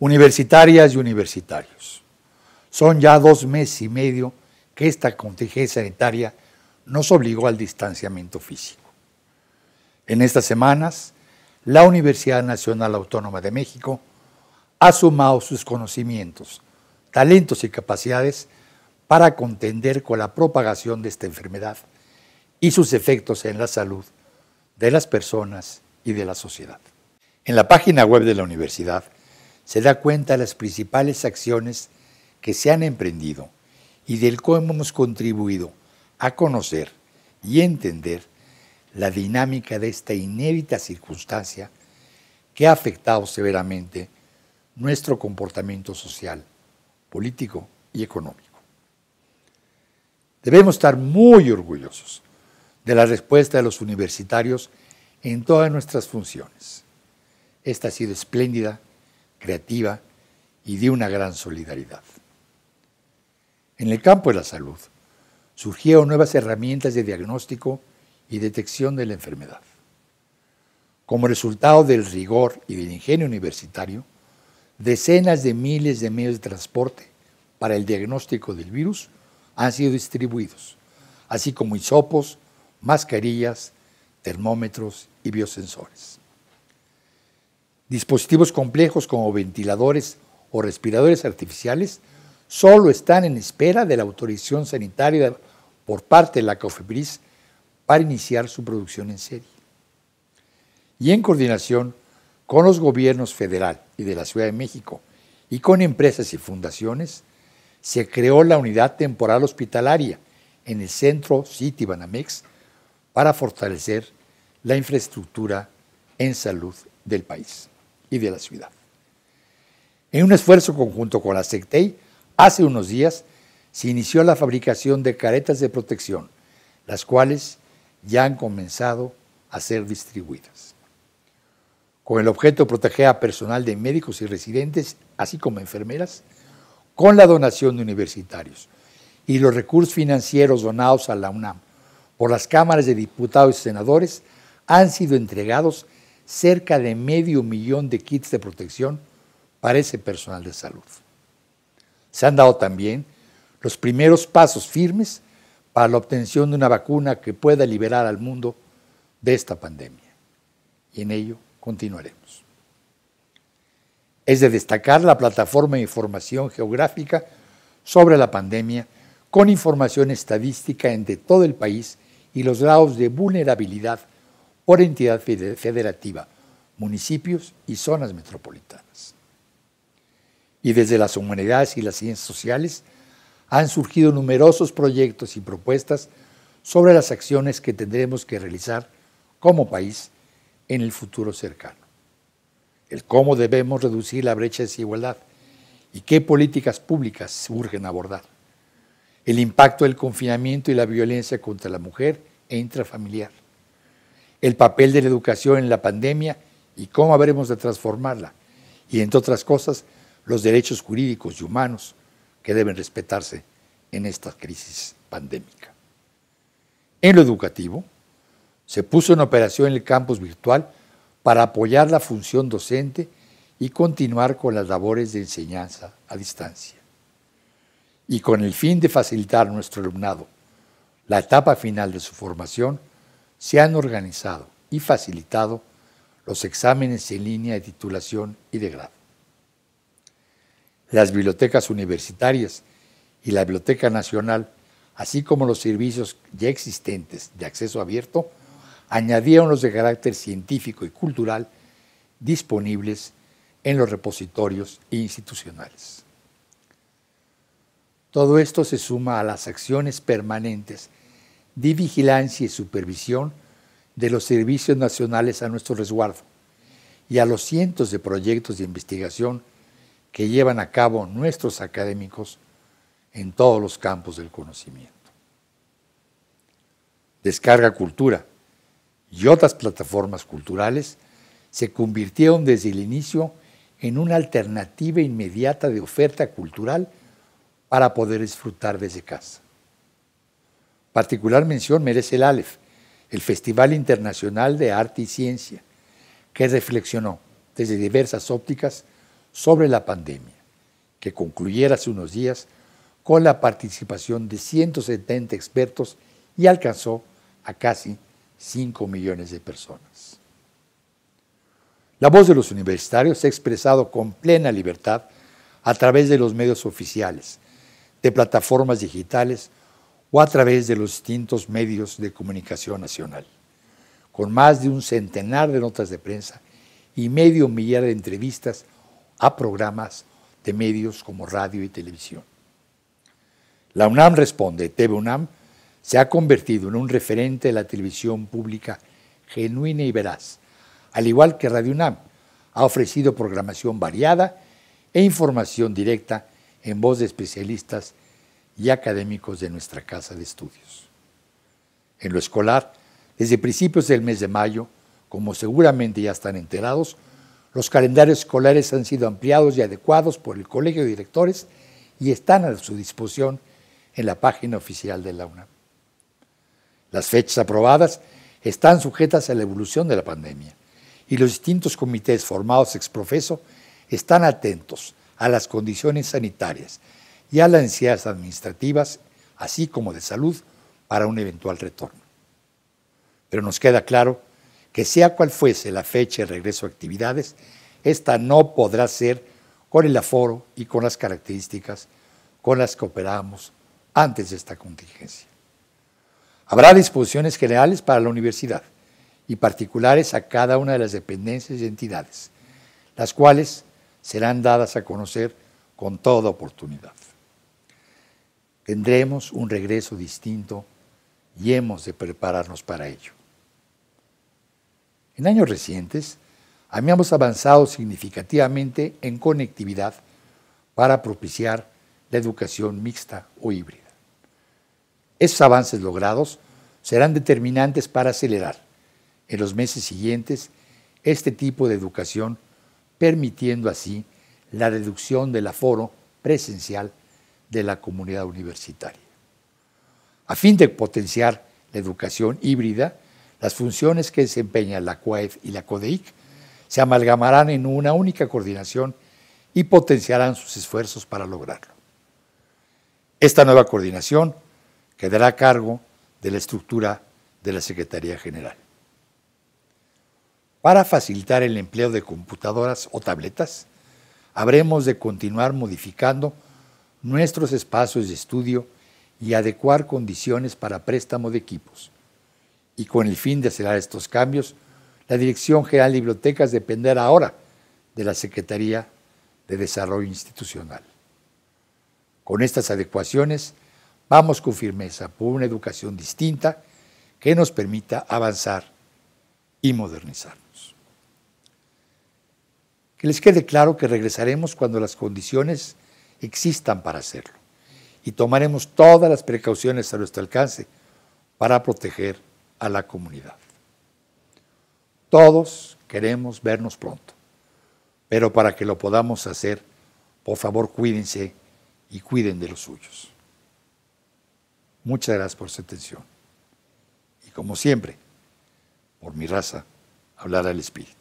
universitarias y universitarios. Son ya dos meses y medio que esta contingencia sanitaria nos obligó al distanciamiento físico. En estas semanas, la Universidad Nacional Autónoma de México ha sumado sus conocimientos, talentos y capacidades para contender con la propagación de esta enfermedad y sus efectos en la salud de las personas y de la sociedad. En la página web de la universidad se da cuenta de las principales acciones que se han emprendido y del cómo hemos contribuido a conocer y entender la dinámica de esta inédita circunstancia que ha afectado severamente nuestro comportamiento social, político y económico. Debemos estar muy orgullosos de la respuesta de los universitarios en todas nuestras funciones. Esta ha sido espléndida creativa y de una gran solidaridad. En el campo de la salud surgieron nuevas herramientas de diagnóstico y detección de la enfermedad. Como resultado del rigor y del ingenio universitario, decenas de miles de medios de transporte para el diagnóstico del virus han sido distribuidos, así como hisopos, mascarillas, termómetros y biosensores. Dispositivos complejos como ventiladores o respiradores artificiales solo están en espera de la autorización sanitaria por parte de la COFEPRIS para iniciar su producción en serie. Y en coordinación con los gobiernos federal y de la Ciudad de México y con empresas y fundaciones, se creó la unidad temporal hospitalaria en el centro City Banamex para fortalecer la infraestructura en salud del país y de la ciudad. En un esfuerzo conjunto con la SECTEI, hace unos días se inició la fabricación de caretas de protección, las cuales ya han comenzado a ser distribuidas. Con el objeto de proteger a personal de médicos y residentes, así como enfermeras, con la donación de universitarios y los recursos financieros donados a la UNAM por las cámaras de diputados y senadores han sido entregados cerca de medio millón de kits de protección para ese personal de salud. Se han dado también los primeros pasos firmes para la obtención de una vacuna que pueda liberar al mundo de esta pandemia. Y en ello continuaremos. Es de destacar la plataforma de información geográfica sobre la pandemia con información estadística entre todo el país y los grados de vulnerabilidad por entidad federativa, municipios y zonas metropolitanas. Y desde las humanidades y las ciencias sociales han surgido numerosos proyectos y propuestas sobre las acciones que tendremos que realizar como país en el futuro cercano. El cómo debemos reducir la brecha de desigualdad y qué políticas públicas urgen abordar. El impacto del confinamiento y la violencia contra la mujer e intrafamiliar el papel de la educación en la pandemia y cómo habremos de transformarla, y entre otras cosas, los derechos jurídicos y humanos que deben respetarse en esta crisis pandémica. En lo educativo, se puso en operación el campus virtual para apoyar la función docente y continuar con las labores de enseñanza a distancia. Y con el fin de facilitar a nuestro alumnado la etapa final de su formación, se han organizado y facilitado los exámenes en línea de titulación y de grado. Las bibliotecas universitarias y la Biblioteca Nacional, así como los servicios ya existentes de acceso abierto, añadieron los de carácter científico y cultural disponibles en los repositorios institucionales. Todo esto se suma a las acciones permanentes de vigilancia y supervisión de los servicios nacionales a nuestro resguardo y a los cientos de proyectos de investigación que llevan a cabo nuestros académicos en todos los campos del conocimiento. Descarga Cultura y otras plataformas culturales se convirtieron desde el inicio en una alternativa inmediata de oferta cultural para poder disfrutar desde casa. Particular mención merece el ALEF, el Festival Internacional de Arte y Ciencia, que reflexionó desde diversas ópticas sobre la pandemia, que concluyera hace unos días con la participación de 170 expertos y alcanzó a casi 5 millones de personas. La voz de los universitarios se ha expresado con plena libertad a través de los medios oficiales, de plataformas digitales o a través de los distintos medios de comunicación nacional, con más de un centenar de notas de prensa y medio millar de entrevistas a programas de medios como radio y televisión. La UNAM responde, TV UNAM se ha convertido en un referente de la televisión pública genuina y veraz, al igual que Radio UNAM ha ofrecido programación variada e información directa en voz de especialistas y académicos de nuestra Casa de Estudios. En lo escolar, desde principios del mes de mayo, como seguramente ya están enterados, los calendarios escolares han sido ampliados y adecuados por el Colegio de Directores y están a su disposición en la página oficial de la UNAM. Las fechas aprobadas están sujetas a la evolución de la pandemia y los distintos comités formados ex profeso están atentos a las condiciones sanitarias y a las necesidades administrativas, así como de salud, para un eventual retorno. Pero nos queda claro que sea cual fuese la fecha de regreso a actividades, esta no podrá ser con el aforo y con las características con las que operamos antes de esta contingencia. Habrá disposiciones generales para la universidad y particulares a cada una de las dependencias y entidades, las cuales serán dadas a conocer con toda oportunidad. Tendremos un regreso distinto y hemos de prepararnos para ello. En años recientes, habíamos avanzado significativamente en conectividad para propiciar la educación mixta o híbrida. Esos avances logrados serán determinantes para acelerar en los meses siguientes este tipo de educación, permitiendo así la reducción del aforo presencial de la comunidad universitaria. A fin de potenciar la educación híbrida, las funciones que desempeñan la CUAEF y la CODEIC se amalgamarán en una única coordinación y potenciarán sus esfuerzos para lograrlo. Esta nueva coordinación quedará a cargo de la estructura de la Secretaría General. Para facilitar el empleo de computadoras o tabletas, habremos de continuar modificando nuestros espacios de estudio y adecuar condiciones para préstamo de equipos. Y con el fin de acelerar estos cambios, la Dirección General de Bibliotecas dependerá ahora de la Secretaría de Desarrollo Institucional. Con estas adecuaciones, vamos con firmeza por una educación distinta que nos permita avanzar y modernizarnos. Que les quede claro que regresaremos cuando las condiciones existan para hacerlo. Y tomaremos todas las precauciones a nuestro alcance para proteger a la comunidad. Todos queremos vernos pronto, pero para que lo podamos hacer, por favor cuídense y cuiden de los suyos. Muchas gracias por su atención. Y como siempre, por mi raza, hablar al Espíritu.